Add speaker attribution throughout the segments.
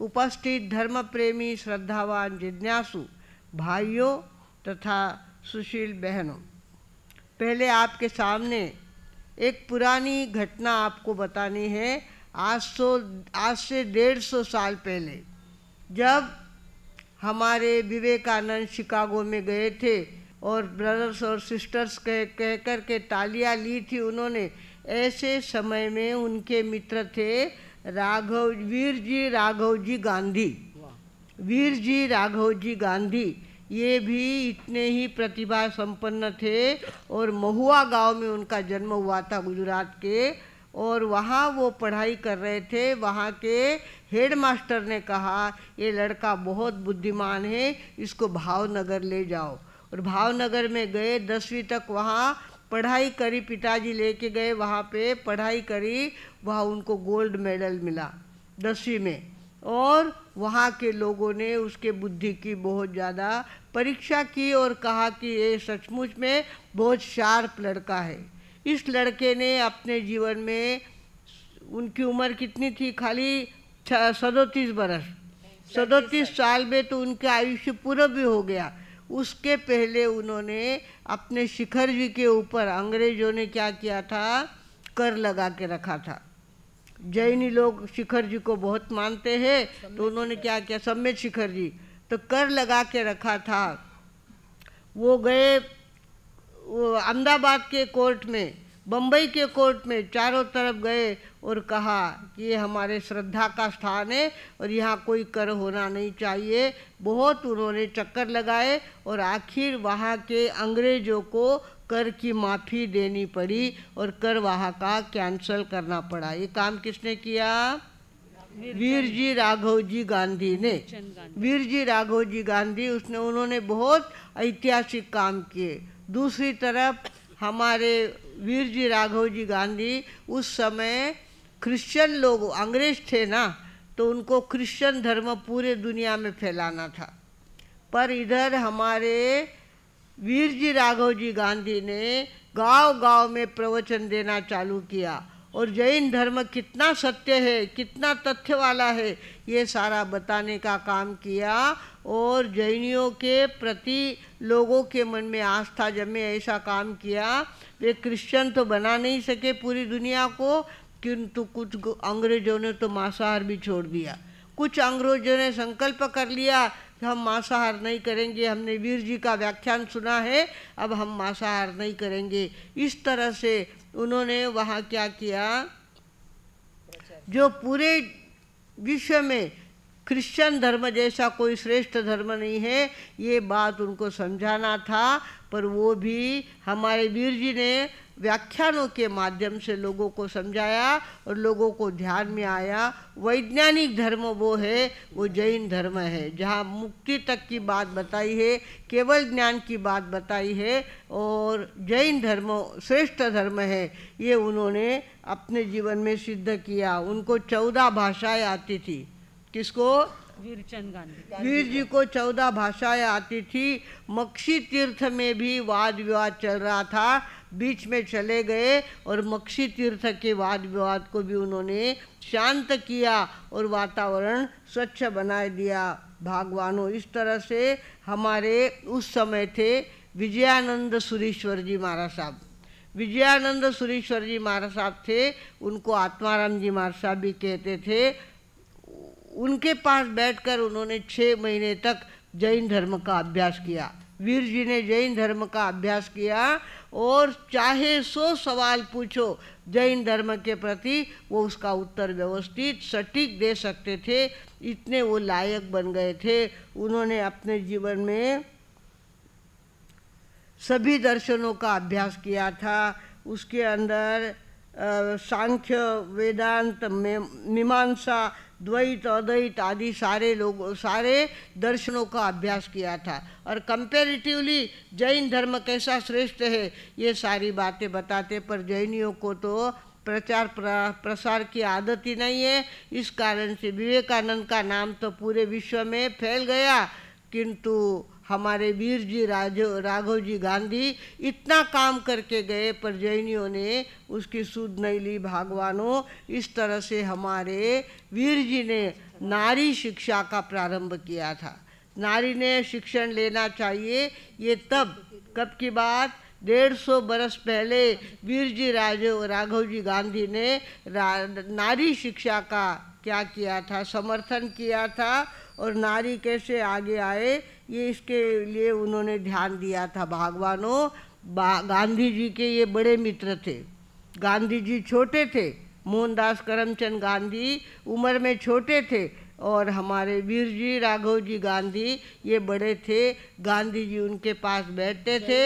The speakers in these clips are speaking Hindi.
Speaker 1: उपस्थित धर्म प्रेमी श्रद्धावान जिज्ञासु भाइयों तथा सुशील बहनों पहले आपके सामने एक पुरानी घटना आपको बतानी है आज सौ आज से डेढ़ सौ साल पहले जब हमारे विवेकानंद शिकागो में गए थे और ब्रदर्स और सिस्टर्स कह कह कर के तालियाँ ली थी उन्होंने ऐसे समय में उनके मित्र थे राघव वीर जी राघव जी गांधी वीर जी राघव जी गांधी ये भी इतने ही प्रतिभा संपन्न थे और महुआ गांव में उनका जन्म हुआ था गुजरात के और वहाँ वो पढ़ाई कर रहे थे वहाँ के हेडमास्टर ने कहा ये लड़का बहुत बुद्धिमान है इसको भावनगर ले जाओ और भावनगर में गए दसवीं तक वहाँ पढ़ाई करी पिताजी लेके गए वहाँ पे पढ़ाई करी वहाँ उनको गोल्ड मेडल मिला दसवीं में और वहाँ के लोगों ने उसके बुद्धि की बहुत ज़्यादा परीक्षा की और कहा कि ये सचमुच में बहुत शार्प लड़का है इस लड़के ने अपने जीवन में उनकी उम्र कितनी थी खाली सदोतीस बरस सदोतीस साल में तो उनका आयुष्य पूरा भी हो गया उसके पहले उन्होंने अपने शिखर जी के ऊपर अंग्रेजों ने क्या किया था कर लगा के रखा था जैनी लोग शिखर जी को बहुत मानते हैं तो उन्होंने क्या किया सम्यक शिखर जी तो कर लगा के रखा था वो गए वो अहमदाबाद के कोर्ट में बम्बई के कोर्ट में चारों तरफ गए और कहा कि ये हमारे श्रद्धा का स्थान है और यहाँ कोई कर होना नहीं चाहिए बहुत उन्होंने चक्कर लगाए और आखिर वहाँ के अंग्रेज़ों को कर की माफ़ी देनी पड़ी और कर वहाँ का कैंसल करना पड़ा ये काम किसने किया वीर जी राघव जी गांधी ने वीर जी राघव जी गांधी उसने उन्होंने बहुत ऐतिहासिक काम किए दूसरी तरफ हमारे वीर जी राघव जी गांधी उस समय क्रिश्चियन लोग अंग्रेज थे ना तो उनको क्रिश्चियन धर्म पूरे दुनिया में फैलाना था पर इधर हमारे वीर जी राघव जी गांधी ने गांव गांव में प्रवचन देना चालू किया और जैन धर्म कितना सत्य है कितना तथ्य वाला है ये सारा बताने का काम किया और जैनियों के प्रति लोगों के मन में आस्था मैं ऐसा काम किया वे क्रिश्चियन तो बना नहीं सके पूरी दुनिया को किंतु कुछ अंग्रेजों ने तो मांसाहार भी छोड़ दिया कुछ अंग्रेजों ने संकल्प कर लिया कि हम मांसाहार नहीं करेंगे हमने वीर जी का व्याख्यान सुना है अब हम मांसाहार नहीं करेंगे इस तरह से उन्होंने वहाँ क्या किया जो पूरे विश्व में क्रिश्चियन धर्म जैसा कोई श्रेष्ठ धर्म नहीं है ये बात उनको समझाना था पर वो भी हमारे वीर जी ने व्याख्यानों के माध्यम से लोगों को समझाया और लोगों को ध्यान में आया वैज्ञानिक धर्म वो है वो जैन धर्म है जहाँ मुक्ति तक की बात बताई है केवल ज्ञान की बात बताई है और जैन धर्म श्रेष्ठ धर्म है ये उन्होंने अपने जीवन में सिद्ध किया उनको चौदह भाषाएं आती थी किसको वीरचंद गांधी वीर जी को चौदह भाषाएं आती थी मक्षी तीर्थ में भी वाद विवाद चल रहा था बीच में चले गए और मक्षी तीर्थ के वाद विवाद को भी उन्होंने शांत किया और वातावरण स्वच्छ बना दिया भगवानों इस तरह से हमारे उस समय थे विजयानंद सुरेश्वर जी महाराज साहब विजयानंद सुरेश्वर जी महाराज साहब थे उनको आत्माराम जी महाराज साहब भी कहते थे उनके पास बैठकर उन्होंने छः महीने तक जैन धर्म का अभ्यास किया वीर जी ने जैन धर्म का अभ्यास किया और चाहे सो सवाल पूछो जैन धर्म के प्रति वो उसका उत्तर व्यवस्थित सटीक दे सकते थे इतने वो लायक बन गए थे उन्होंने अपने जीवन में सभी दर्शनों का अभ्यास किया था उसके अंदर सांख्य वेदांत मीमांसा द्वैत अद्वैत आदि सारे लोगों सारे दर्शनों का अभ्यास किया था और कंपेरिटिवली जैन धर्म कैसा श्रेष्ठ है ये सारी बातें बताते पर जैनियों को तो प्रचार प्र, प्रसार की आदत ही नहीं है इस कारण से विवेकानंद का नाम तो पूरे विश्व में फैल गया किंतु हमारे वीर जी राजो राघव जी गांधी इतना काम करके गए पर जैनियों ने उसकी सुध नहीं ली भगवानों इस तरह से हमारे वीर जी ने नारी शिक्षा का प्रारंभ किया था नारी ने शिक्षण लेना चाहिए ये तब कब की बात डेढ़ सौ बरस पहले वीर जी राजो राघव जी गांधी ने नारी शिक्षा का क्या किया था समर्थन किया था और नारी कैसे आगे आए ये इसके लिए उन्होंने ध्यान दिया था भगवानों गांधी जी के ये बड़े मित्र थे गांधी जी छोटे थे मोहनदास करमचंद गांधी उम्र में छोटे थे और हमारे वीर जी राघव जी गांधी ये बड़े थे गांधी जी उनके पास बैठते थे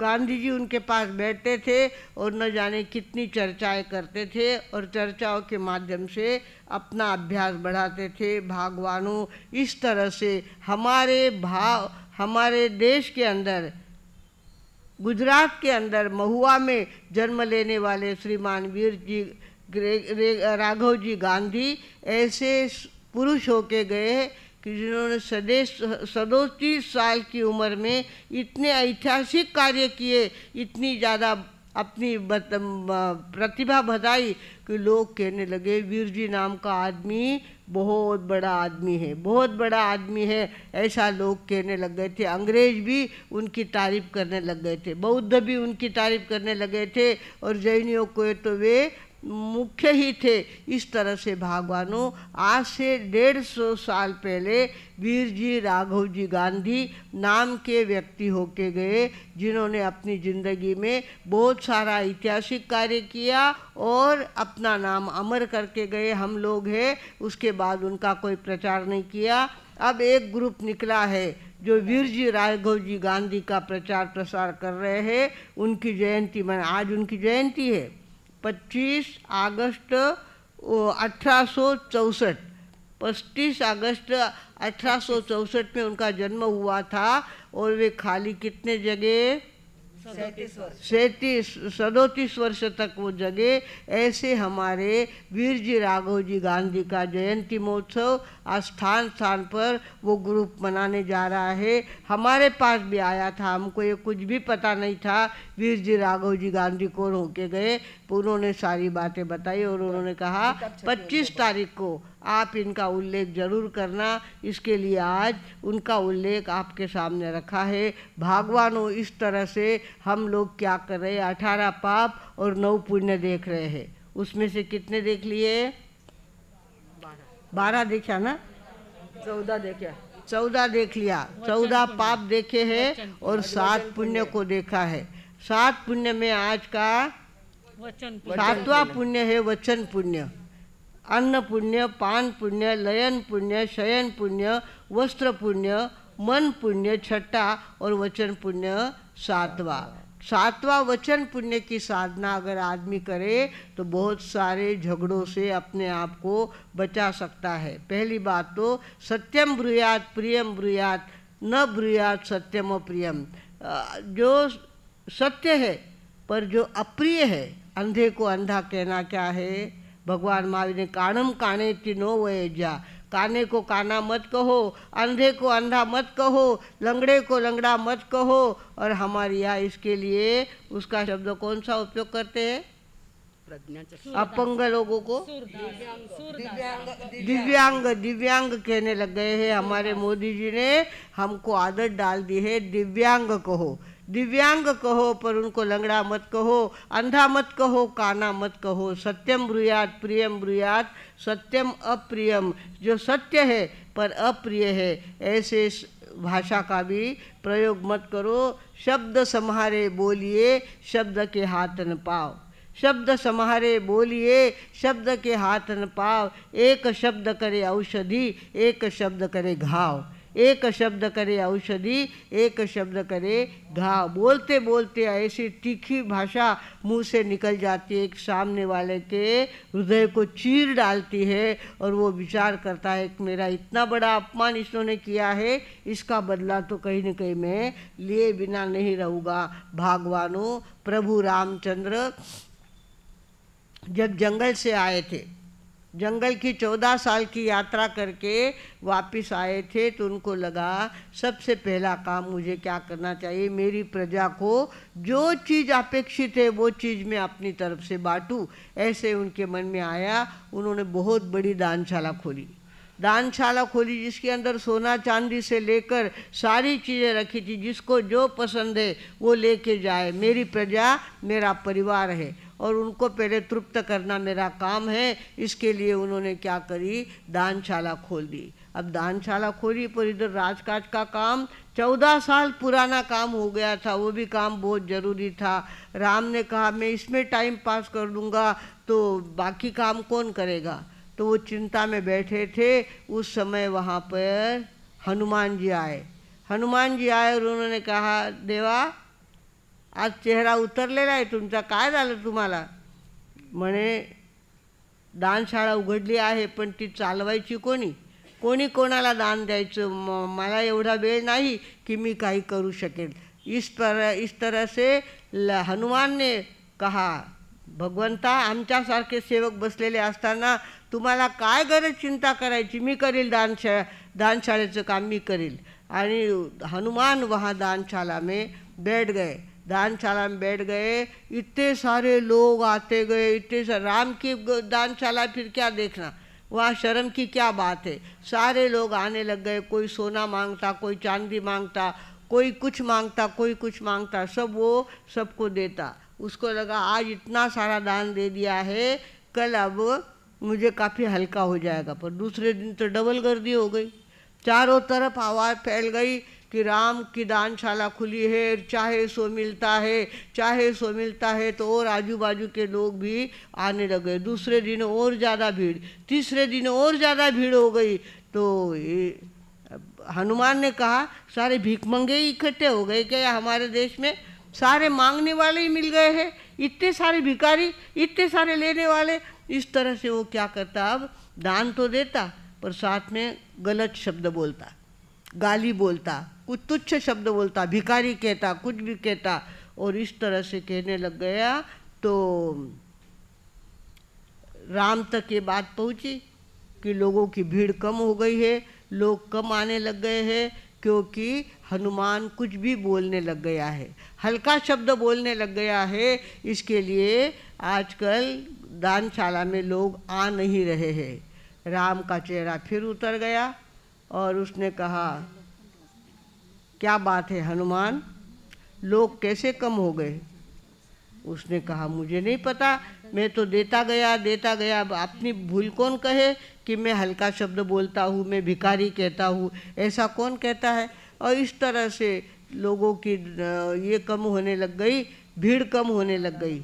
Speaker 1: गांधी जी उनके पास बैठते थे और न जाने कितनी चर्चाएं करते थे और चर्चाओं के माध्यम से अपना अभ्यास बढ़ाते थे भागवानों इस तरह से हमारे भाव हमारे देश के अंदर गुजरात के अंदर महुआ में जन्म लेने वाले श्रीमान वीर जी राघव जी गांधी ऐसे पुरुष होके गए कि जिन्होंने सदे सदोतीस साल की उम्र में इतने ऐतिहासिक कार्य किए इतनी ज़्यादा अपनी प्रतिभा बताई कि लोग कहने लगे वीर जी नाम का आदमी बहुत बड़ा आदमी है बहुत बड़ा आदमी है ऐसा लोग कहने लग गए थे अंग्रेज भी उनकी तारीफ करने लग गए थे बौद्ध भी उनकी तारीफ करने लगे थे और जैनियों को तो वे मुख्य ही थे इस तरह से भगवानों आज से डेढ़ सौ साल पहले वीर जी राघव जी गांधी नाम के व्यक्ति होके गए जिन्होंने अपनी ज़िंदगी में बहुत सारा ऐतिहासिक कार्य किया और अपना नाम अमर करके गए हम लोग हैं उसके बाद उनका कोई प्रचार नहीं किया अब एक ग्रुप निकला है जो वीर जी राघव जी गांधी का प्रचार प्रसार कर रहे हैं उनकी जयंती मैं आज उनकी जयंती है 25 अगस्त अठारह पच्चीस अगस्त अठारह में उनका जन्म हुआ था और वे खाली कितने जगह सैतीस सदोतीस वर्ष तक वो जगह ऐसे हमारे वीर जी राघव जी गांधी का जयंती महोत्सव स्थान स्थान पर वो ग्रुप मनाने जा रहा है हमारे पास भी आया था हमको ये कुछ भी पता नहीं था वीर जी राघव जी गांधी कौन होके गए उन्होंने सारी बातें बताई और उन्होंने कहा 25 तारीख को आप इनका उल्लेख जरूर करना इसके लिए आज उनका उल्लेख आपके सामने रखा है भगवानों इस तरह से हम लोग क्या कर रहे हैं अठारह पाप और नौ पुण्य देख रहे हैं उसमें से कितने देख लिए बारह देखा ना चौदह देखा चौदह देख लिया चौदह पाप देखे हैं और सात पुण्य को देखा है सात पुण्य में आज का वचन सातवा पुण्य हे वचन पुण्य अन्न पुण्य पान पुण्य लयन पुण्य शयन पुण्य वस्त्र पुण्य मन पुण्य छठा और वचन पुण्य सातवा सातवा वचन पुण्य की साधना अगर आदमी करे तो बहुत सारे झगड़ों से अपने आप को बचा सकता है पहली बात तो सत्यम ब्रुयात प्रियम ब्रुयात न ब्रुयात सत्यम और प्रियम जो सत्य है पर जो अप्रिय है अंधे को अंधा कहना क्या है भगवान महावीर ने काने काणे तीनों वेजा काने को काना मत कहो अंधे को अंधा मत कहो लंगड़े को लंगड़ा मत कहो और हमारे यहाँ इसके लिए उसका शब्द कौन सा उपयोग करते हैं अपंग लोगों को दिव्यांग दिव्यांग कहने लग गए हैं हमारे मोदी जी ने हमको आदत डाल दी है दिव्यांग कहो दिव्यांग कहो पर उनको लंगड़ा मत कहो अंधा मत कहो काना मत कहो सत्यम ब्रुयात प्रियम ब्रुयात सत्यम अप्रियम जो सत्य है पर अप्रिय है ऐसे भाषा का भी प्रयोग मत करो शब्द समहारे बोलिए शब्द के हाथ न पाओ शब्द समहारे बोलिए शब्द के हाथ न पाओ एक शब्द करे औषधि एक शब्द करे घाव एक शब्द करे औषधि एक शब्द करे घा बोलते बोलते ऐसी तीखी भाषा मुंह से निकल जाती है एक सामने वाले के हृदय को चीर डालती है और वो विचार करता है कि मेरा इतना बड़ा अपमान इन्होंने किया है इसका बदला तो कहीं ना कहीं मैं लिए बिना नहीं रहूँगा भगवानों प्रभु रामचंद्र जब जंगल से आए थे जंगल की चौदह साल की यात्रा करके वापस आए थे तो उनको लगा सबसे पहला काम मुझे क्या करना चाहिए मेरी प्रजा को जो चीज़ अपेक्षित है वो चीज़ मैं अपनी तरफ से बांटूँ ऐसे उनके मन में आया उन्होंने बहुत बड़ी दानशाला खोली दानशाला खोली जिसके अंदर सोना चांदी से लेकर सारी चीज़ें रखी थी जिसको जो पसंद है वो लेके जाए मेरी प्रजा मेरा परिवार है और उनको पहले तृप्त करना मेरा काम है इसके लिए उन्होंने क्या करी दानशाला खोल दी अब दानशाला खोली पर इधर राजकाज का काम चौदह साल पुराना काम हो गया था वो भी काम बहुत ज़रूरी था राम ने कहा मैं इसमें टाइम पास कर लूँगा तो बाकी काम कौन करेगा तो वो चिंता में बैठे थे उस समय वहाँ पर हनुमान जी आए हनुमान जी आए और उन्होंने कहा देवा आज चेहरा उतरलेला आहे तुमचा काय झालं तुम्हाला म्हणे दानशाळा उघडली आहे पण ती चालवायची कोणी कोणी कोणाला दान द्यायचं म मला एवढा वेळ नाही की मी काही करू शकेल इस तर इस तर ल हनुमानने कहा भगवंता आमच्यासारखे सेवक बसलेले असताना तुम्हाला काय गरज चिंता करायची मी करील दानशा दानशाळेचं काम मी करील आणि हनुमान वहा दानशाला में बैठ गए दानशाला में बैठ गए इतने सारे लोग आते गए इतने सारे राम की दानशाला फिर क्या देखना वहाँ शर्म की क्या बात है सारे लोग आने लग गए कोई सोना मांगता कोई चांदी मांगता कोई कुछ मांगता कोई कुछ मांगता सब वो सबको देता उसको लगा आज इतना सारा दान दे दिया है कल अब मुझे काफ़ी हल्का हो जाएगा पर दूसरे दिन तो डबल गर्दी हो गई चारों तरफ आवाज़ फैल गई कि राम की दानशाला खुली है चाहे सो मिलता है चाहे सो मिलता है तो और आजू बाजू के लोग भी आने लगे दूसरे दिन और ज़्यादा भीड़ तीसरे दिन और ज़्यादा भीड़ हो गई तो ये हनुमान ने कहा सारे भीखमंगे इकट्ठे हो गए क्या हमारे देश में सारे मांगने वाले ही मिल गए हैं इतने सारे भिकारी इतने सारे लेने वाले इस तरह से वो क्या करता अब दान तो देता पर साथ में गलत शब्द बोलता गाली बोलता कुछ तुच्छ शब्द बोलता भिकारी कहता कुछ भी कहता और इस तरह से कहने लग गया तो राम तक ये बात पहुंची कि लोगों की भीड़ कम हो गई है लोग कम आने लग गए हैं क्योंकि हनुमान कुछ भी बोलने लग गया है हल्का शब्द बोलने लग गया है इसके लिए आजकल दानशाला में लोग आ नहीं रहे हैं राम का चेहरा फिर उतर गया और उसने कहा क्या बात है हनुमान लोग कैसे कम हो गए उसने कहा मुझे नहीं पता मैं तो देता गया देता गया अपनी भूल कौन कहे कि मैं हल्का शब्द बोलता हूँ मैं भिकारी कहता हूँ ऐसा कौन कहता है और इस तरह से लोगों की ये कम होने लग गई भीड़ कम होने लग गई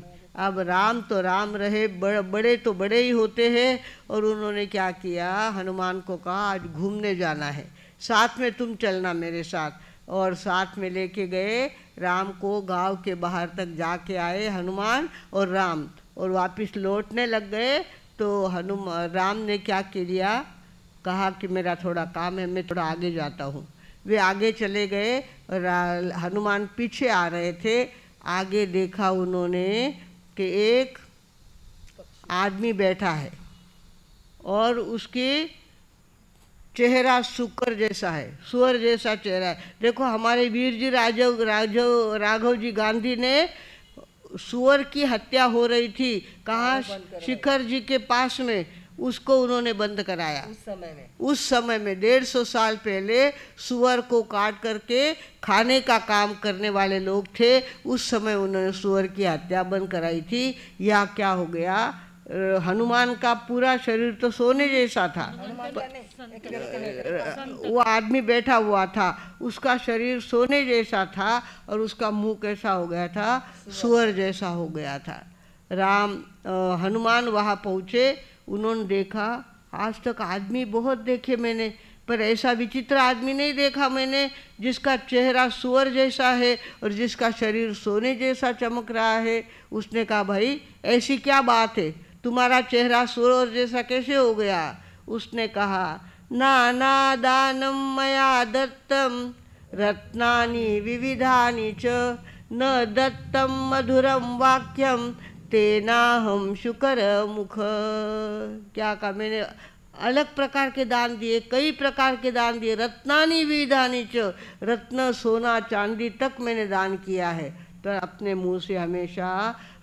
Speaker 1: अब राम तो राम रहे बड़, बड़े तो बड़े ही होते हैं और उन्होंने क्या किया हनुमान को कहा आज घूमने जाना है साथ में तुम चलना मेरे साथ और साथ में लेके गए राम को गांव के बाहर तक जाके आए हनुमान और राम और वापस लौटने लग गए तो हनुमान राम ने क्या किया कहा कि मेरा थोड़ा काम है मैं थोड़ा आगे जाता हूँ वे आगे चले गए और हनुमान पीछे आ रहे थे आगे देखा उन्होंने कि एक आदमी बैठा है और उसके चेहरा सुकर जैसा है सुअर जैसा चेहरा है देखो हमारे वीर जी राजव राजव राघव जी गांधी ने सुअर की हत्या हो रही थी कहाँ शिखर जी के पास में उसको उन्होंने बंद कराया उस समय में उस समय में डेढ़ सौ साल पहले सुअर को काट करके खाने का काम करने वाले लोग थे उस समय उन्होंने सुअर की हत्या बंद कराई थी या क्या हो गया हनुमान का पूरा शरीर तो सोने जैसा था वो आदमी बैठा हुआ था उसका शरीर सोने जैसा था और उसका मुंह कैसा हो गया था सुअर जैसा हो गया था राम हनुमान वहाँ पहुँचे उन्होंने देखा आज तक आदमी बहुत देखे मैंने पर ऐसा विचित्र आदमी नहीं देखा मैंने जिसका चेहरा सुअर जैसा है और जिसका शरीर सोने जैसा चमक रहा है उसने कहा भाई ऐसी क्या बात है तुम्हारा चेहरा सूरज जैसा कैसे हो गया उसने कहा नाना दानम मया दत्तम रत्नानि विविधानि च न दत्तम मधुरम वाक्यम तेना हम शुकर मुख क्या कहा मैंने अलग प्रकार के दान दिए कई प्रकार के दान दिए रत्नानी भी च रत्न सोना चांदी तक मैंने दान किया है पर तो अपने मुंह से हमेशा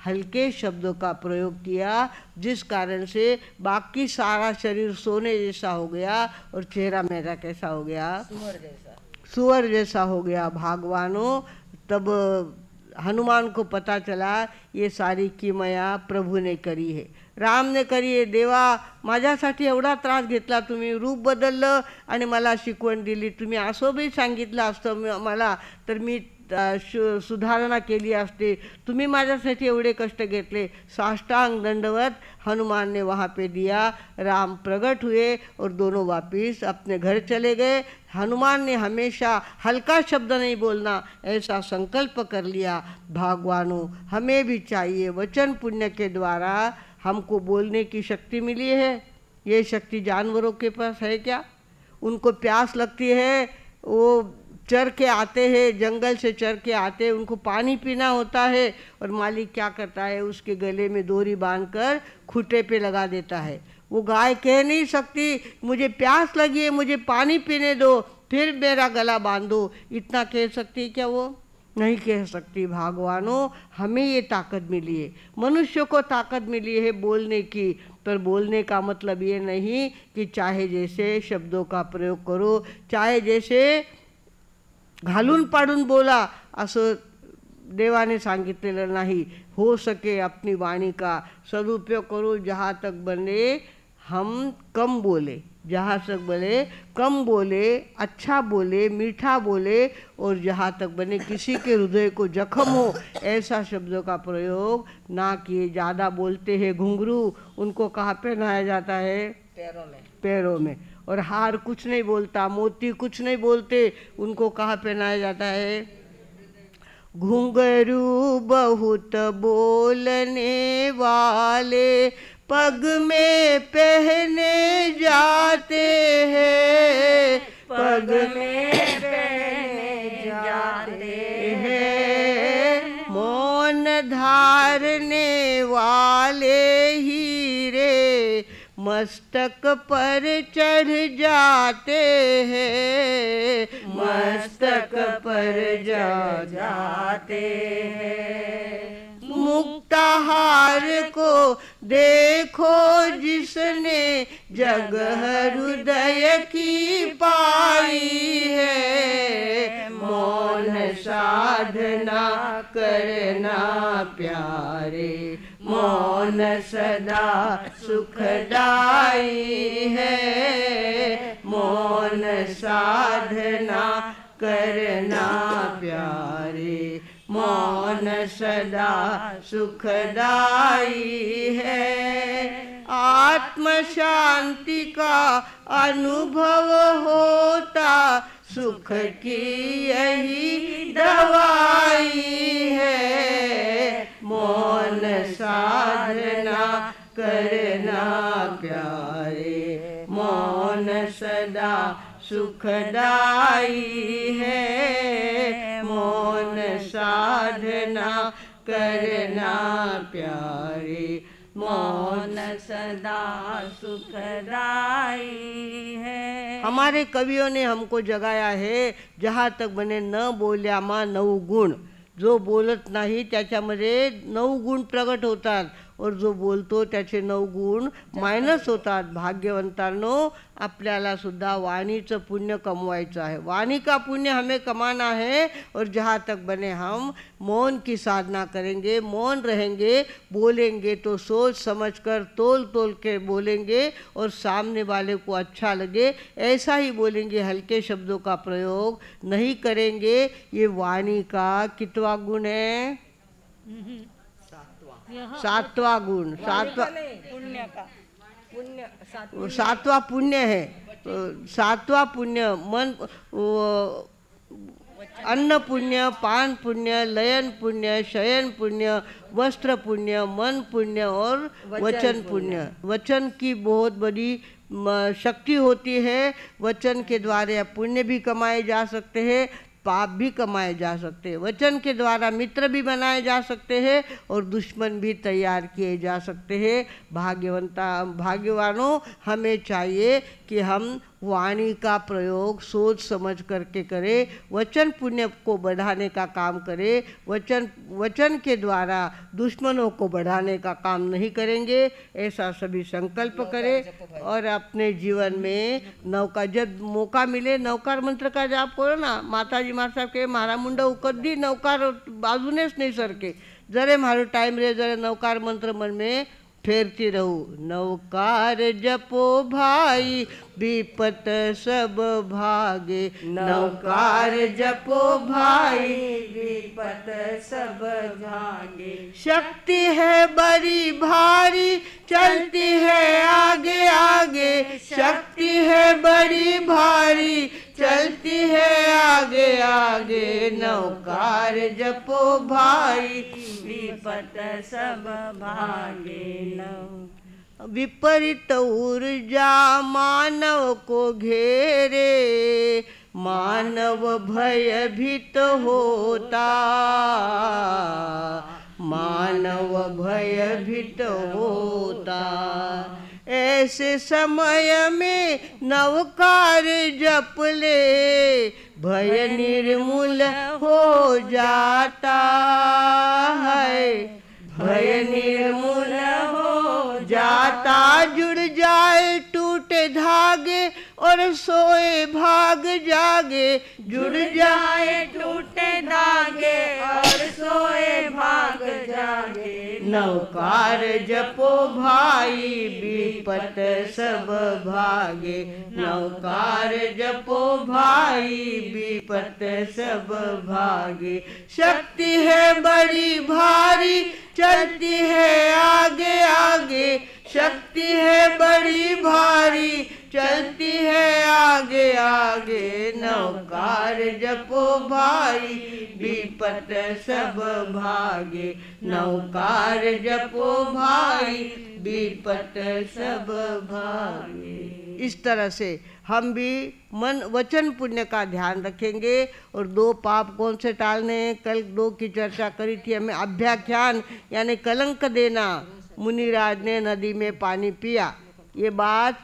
Speaker 1: हल्के शब्दों का प्रयोग किया जिस कारण से बाकी सारा शरीर सोने जैसा हो गया और चेहरा मेरा कैसा हो गया सुअर जैसा सुअर जैसा हो गया भागवानों तब हनुमान को पता चला ये सारी की माया प्रभु ने करी है राम ने करी है देवा माझ्यासाठी एवढा त्रास घेतला तुम्ही रूप बदललं आणि मला शिकवण दिली तुम्ही असं बी सांगितलं असतं मला तर मी शु सुधारणा लिए असते तुम्हें माझ्यासाठी एवडे कष्ट घेतले साष्टांग दंडवत हनुमान ने वहाँ पे दिया राम प्रकट हुए और दोनों वापिस अपने घर चले गए हनुमान ने हमेशा हल्का शब्द नहीं बोलना ऐसा संकल्प कर लिया भगवानों हमें भी चाहिए वचन पुण्य के द्वारा हमको बोलने की शक्ति मिली है ये शक्ति जानवरों के पास है क्या उनको प्यास लगती है वो चर के आते हैं जंगल से चर के आते हैं उनको पानी पीना होता है और मालिक क्या करता है उसके गले में दोरी बांध कर खुटे पे लगा देता है वो गाय कह नहीं सकती मुझे प्यास लगी है मुझे पानी पीने दो फिर मेरा गला बांधो इतना कह सकती क्या वो नहीं कह सकती भगवानों हमें ये ताकत मिली है मनुष्य को ताकत मिली है बोलने की पर बोलने का मतलब ये नहीं कि चाहे जैसे शब्दों का प्रयोग करो चाहे जैसे घालून पाडून बोला असं देवाने सांगितलेलं नाही हो सके अपनी वाणी का सदुपयोग करो जहाँ तक बने हम कम बोले जहाँ तक बोले कम बोले अच्छा बोले मीठा बोले और जहाँ तक बने किसी के हृदय को जख्म हो ऐसा शब्दों का प्रयोग ना किए ज़्यादा बोलते हैं घुंघरू उनको कहाँ पहनाया जाता है पैरों में पैरों में और हार कुछ नहीं बोलता मोती कुछ नहीं बोलते उनको कहाँ पहनाया जाता है घुंघरू बहुत बोलने वाले पग में पहने जाते हैं पग में पहने जाते हैं मौन धारने वाले मस्तक पर चढ़ जाते हैं मस्तक पर जा जाते हैं मुक्ताहार को देखो जिसने जग हृदय की पाई है मौन साधना करना प्यारे मौन सदा सुखदाई है मौन साधना करना प्यारे मौन सदा सुखदाई है आत्म शांति का अनुभव होता सुख की यही दवाई है मौन साधना करना प्यारे मौन सदा सुखदाई है मौन साधना करना प्यारे मौन सदा सुखदाई है हमारे कवियों ने हमको जगाया है जहाँ तक बने न बोल्या माँ नवगुण गुण जो बोलत नाही त्याच्यामध्ये नऊ गुण प्रगट होतात और जो बोलतो त्याचे नऊ गुण मायनस होतात भाग्यवंतांनो आपल्याला सुद्धा वाणीचं पुण्य कमवायचं आहे वाणी का पुण्य हमें कमाना है और जहाँ तक बने हम मौन की साधना करेंगे मौन रहेंगे बोलेंगे तो सोच समझ कर तोल तोल के बोलेंगे और सामने वाले को अच्छा लगे ऐसा ही बोलेंगे हल्के शब्दों का प्रयोग नहीं करेंगे ये वाणी का कितवा गुण है हम्म, हम्म। सातवा गुण सातवा पुण्य सातवा पुण्य है सातवा पुण्य मन अन्न पुण्य पान पुण्य लयन पुण्य शयन पुण्य वस्त्र पुण्य मन पुण्य और वचन पुण्य वचन की बहुत बड़ी शक्ति होती है वचन के द्वारा पुण्य भी कमाए जा सकते हैं पाप भी कमाए जा सकते हैं वचन के द्वारा मित्र भी बनाए जा सकते हैं और दुश्मन भी तैयार किए जा सकते हैं भाग्यवंता भाग्यवानों हमें चाहिए कि हम वाणी का प्रयोग सोच समझ करके करे वचन पुण्य को बढ़ाने का काम करे वचन वचन के द्वारा दुश्मनों को बढ़ाने का काम नहीं करेंगे ऐसा सभी संकल्प करे और अपने जीवन में नौका जब मौका मिले नौकार मंत्र का जाप करो ना माता जी महाराज के मारा मुंडा उकदी नौकार बाजूनेच नहीं सरके जरे मारो टाइम रहे जरे नौकार मंत्र मन में फेरती रहू नौकार जपो भाई विपत सब भागे नौकार जपो भाई विपत सब भागे शक्ति है बड़ी भारी चलती है आगे आगे शक्ति है बड़ी भारी चलती है आगे आगे नौकार जपो भाई विपत सब भागे नौ विपरीत ऊर्जा मानव को घेरे मानव भयभीत होता मानव भयभीत होता ऐसे समय में नवकार जप ले भय निर्मूल हो जाता है भय निर्मूल नाता जुड़ जाए टूटे धागे और सोए भाग जागे जुड़ जाए टूटे धागे और सोए भाग जागे नौकार जपो भाई विपत सब भागे नौकार जपो भाई विपत सब भागे शक्ति है बड़ी भारी चलती है आगे आगे शक्ति है बड़ी भारी चलती है आगे आगे नौकार जपो भाई विपत सब भागे नौकार जपो भाई विपत सब भागे इस तरह से हम भी मन वचन पुण्य का ध्यान रखेंगे और दो पाप कौन से टालने कल दो की चर्चा करी थी हमें अभ्याख्यान यानी कलंक देना मुनिराज ने नदी में पानी पिया ये बात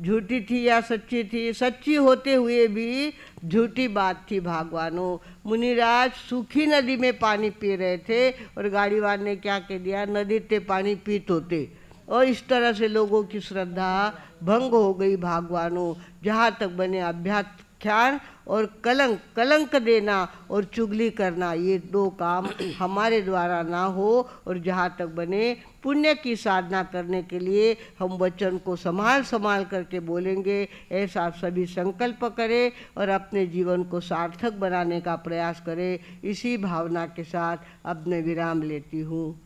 Speaker 1: झूठी थी या सच्ची थी सच्ची होते हुए भी झूठी बात थी भागवानों मुनिराज सूखी नदी में पानी पी रहे थे और गाड़ीवान ने क्या कह दिया नदी ते पानी पी तोते और इस तरह से लोगों की श्रद्धा भंग हो गई भागवानों जहाँ तक बने अभ्याख्यान और कलंक कलंक देना और चुगली करना ये दो काम हमारे द्वारा ना हो और जहाँ तक बने पुण्य की साधना करने के लिए हम वचन को संभाल संभाल करके बोलेंगे ऐसा सभी संकल्प करें और अपने जीवन को सार्थक बनाने का प्रयास करें इसी भावना के साथ अब मैं विराम लेती हूँ